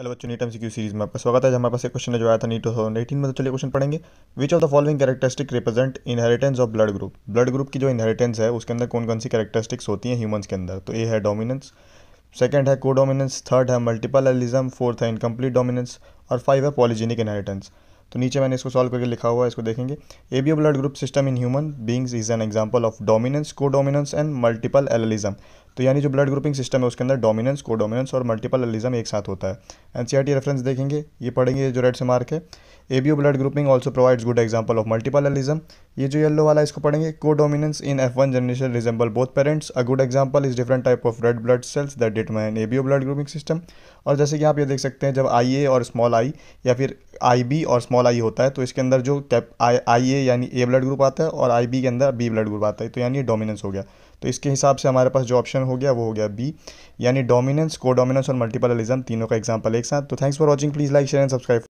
hello बच्चों NEET MCQ series में आपका स्वागत है हमारे पास एक क्वेश्चन जो आया था नीट टू थाउजेंड एटीन में तो चलिए क्वेश्चन पढ़ेंगे which of the following characteristic represent inheritance of blood group blood group की जो इनहेरिटेंस है उसके अंदर कौन कौन सी कैरेक्टरिस्टिक्स होती हैं ह्यूमंस के अंदर तो ए है डोमिनेंस सेकंड है को डोमिनेंस थर्ड है मल्टीपल एलिज्म फोर्थ है इनकम्प्लीट डोमिनेंस और फाइव है पॉलीजेनिक इनहेरिटेंस तो नीचे मैंने इसको सॉल्व करके लिखा हुआ है इसको देखेंगे A B O blood group system in human beings is an example of dominance codominance and multiple allelism तो यानी जो ब्लड ग्रुपिंग सिस्टम है उसके अंदर डोमिनेंस को डोमिनेंस और मल्टीपल एलिज्म एक साथ होता है N C R T reference देखेंगे ये पढ़ेंगे जो रेड से मार्क है A B O blood grouping also provides good example of multiple allelism ये जो येलो वाला इसको पढ़ेंगे codominance in F one generation resemble both parents a good example is different type of red blood cells that determine A B O blood grouping system और जैसे कि आप ये देख सकते हैं जब आई ए और स्मॉल आई या फिर आई बी और स्मॉल आई होता है तो इसके अंदर जो कैप आई ए यानी ए ब्लड ग्रुप आता है और आई बी के अंदर बी ब्लड ग्रुप आता है तो यानी डोमिनेंस हो गया तो इसके हिसाब से हमारे पास जो ऑप्शन हो गया वो हो गया बी यानी डोमिनेंस को डोमिनेंस और मल्टीपल एलिज्म तीनों का एग्जाम्पल एक साथ तो thanks for watching please like share and subscribe